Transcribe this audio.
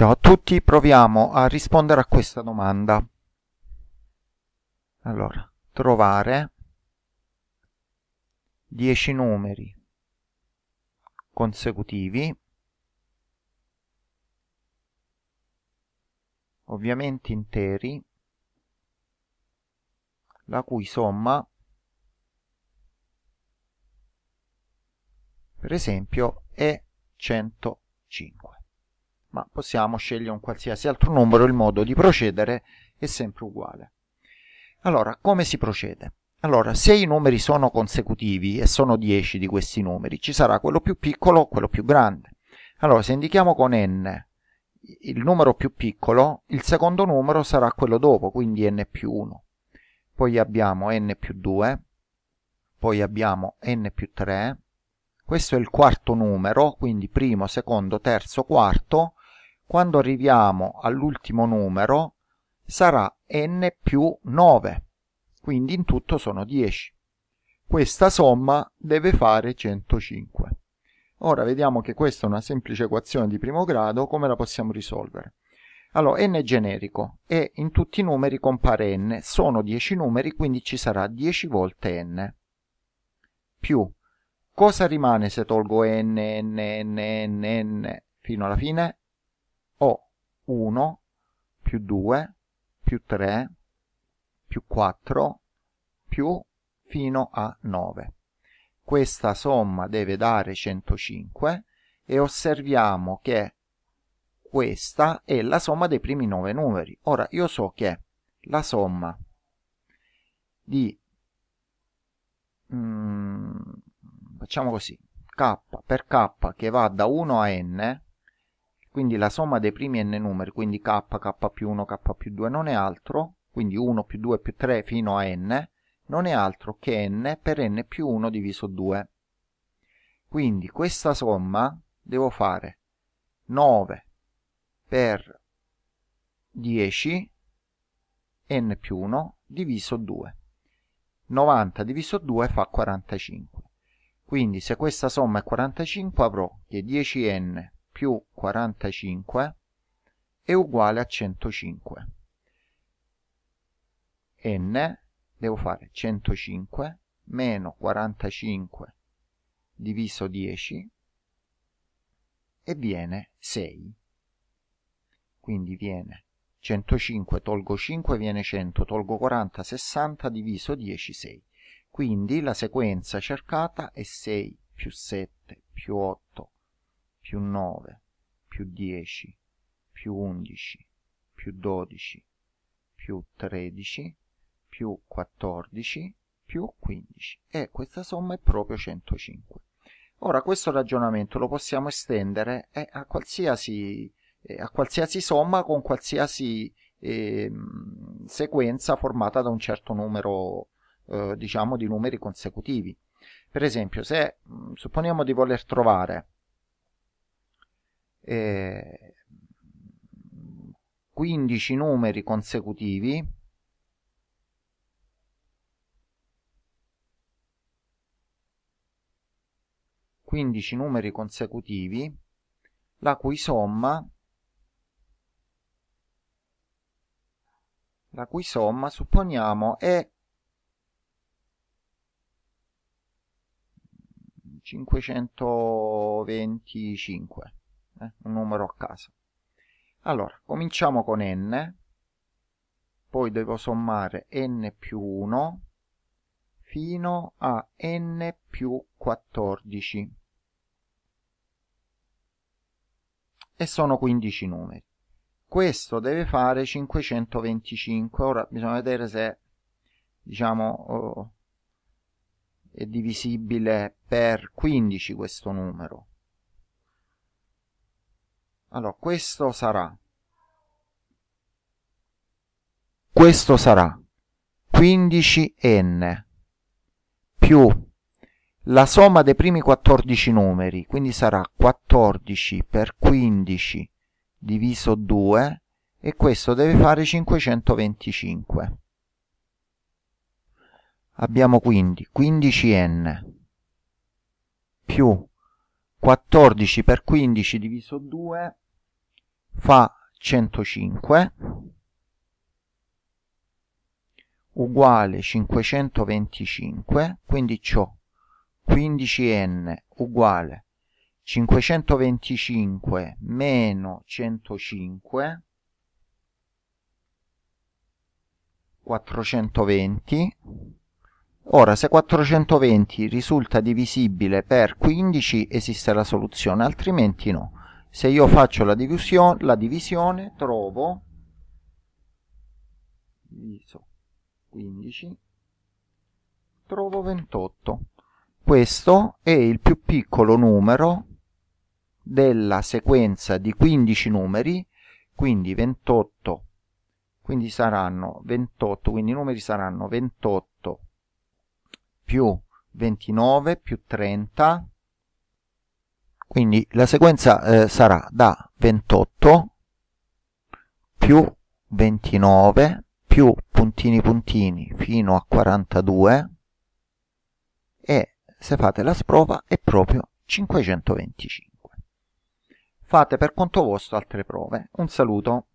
Ciao a tutti, proviamo a rispondere a questa domanda. Allora, trovare 10 numeri consecutivi ovviamente interi, la cui somma, per esempio, è 105 ma possiamo scegliere un qualsiasi altro numero, il modo di procedere è sempre uguale. Allora, come si procede? Allora, se i numeri sono consecutivi e sono 10 di questi numeri, ci sarà quello più piccolo o quello più grande. Allora, se indichiamo con n il numero più piccolo, il secondo numero sarà quello dopo, quindi n più 1. Poi abbiamo n più 2, poi abbiamo n più 3, questo è il quarto numero, quindi primo, secondo, terzo, quarto, quando arriviamo all'ultimo numero sarà n più 9, quindi in tutto sono 10. Questa somma deve fare 105. Ora vediamo che questa è una semplice equazione di primo grado, come la possiamo risolvere? Allora, n è generico e in tutti i numeri compare n, sono 10 numeri, quindi ci sarà 10 volte n. Più, cosa rimane se tolgo n, n, n, n, n fino alla fine? ho 1 più 2 più 3 più 4 più fino a 9. Questa somma deve dare 105 e osserviamo che questa è la somma dei primi 9 numeri. Ora io so che la somma di mm, facciamo così k per k che va da 1 a n quindi la somma dei primi n numeri, quindi k, k più 1, k più 2 non è altro, quindi 1 più 2 più 3 fino a n, non è altro che n per n più 1 diviso 2. Quindi questa somma devo fare 9 per 10 n più 1 diviso 2. 90 diviso 2 fa 45. Quindi se questa somma è 45 avrò che 10n più 45 è uguale a 105. n devo fare 105 meno 45 diviso 10 e viene 6. Quindi viene 105 tolgo 5 viene 100, tolgo 40 60 diviso 10 6. Quindi la sequenza cercata è 6 più 7 più 8 più 9, più 10, più 11, più 12, più 13, più 14, più 15. E questa somma è proprio 105. Ora questo ragionamento lo possiamo estendere eh, a qualsiasi, eh, a qualsiasi somma con qualsiasi eh, sequenza formata da un certo numero eh, diciamo di numeri consecutivi. Per esempio, se mm, supponiamo di voler trovare eh, 15 numeri consecutivi quindici numeri consecutivi la cui somma la cui somma supponiamo è 525 eh, un numero a caso. Allora, cominciamo con n, poi devo sommare n più 1 fino a n più 14. E sono 15 numeri. Questo deve fare 525. Ora bisogna vedere se diciamo oh, è divisibile per 15 questo numero. Allora, questo sarà. Questo sarà 15n più la somma dei primi 14 numeri, quindi sarà 14 per 15 diviso 2 e questo deve fare 525. Abbiamo quindi 15n più 14 per 15 diviso 2 fa 105 uguale 525, quindi ciò 15n uguale 525 meno 105 420 ora se 420 risulta divisibile per 15 esiste la soluzione altrimenti no se io faccio la, division, la divisione trovo 15 trovo 28 questo è il più piccolo numero della sequenza di 15 numeri quindi 28 quindi saranno 28 quindi i numeri saranno 28 più 29 più 30 quindi la sequenza eh, sarà da 28 più 29 più puntini puntini fino a 42 e se fate la sprova è proprio 525 fate per conto vostro altre prove un saluto